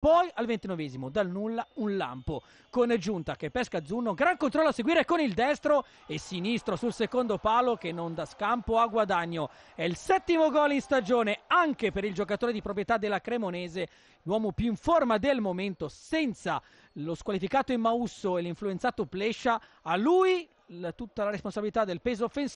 Poi al ventinovesimo, dal nulla, un lampo con Giunta che pesca Zunno, gran controllo a seguire con il destro e sinistro sul secondo palo che non dà scampo a guadagno. È il settimo gol in stagione anche per il giocatore di proprietà della Cremonese, l'uomo più in forma del momento, senza lo squalificato Emausso e l'influenzato Plescia, a lui tutta la responsabilità del peso offensivo.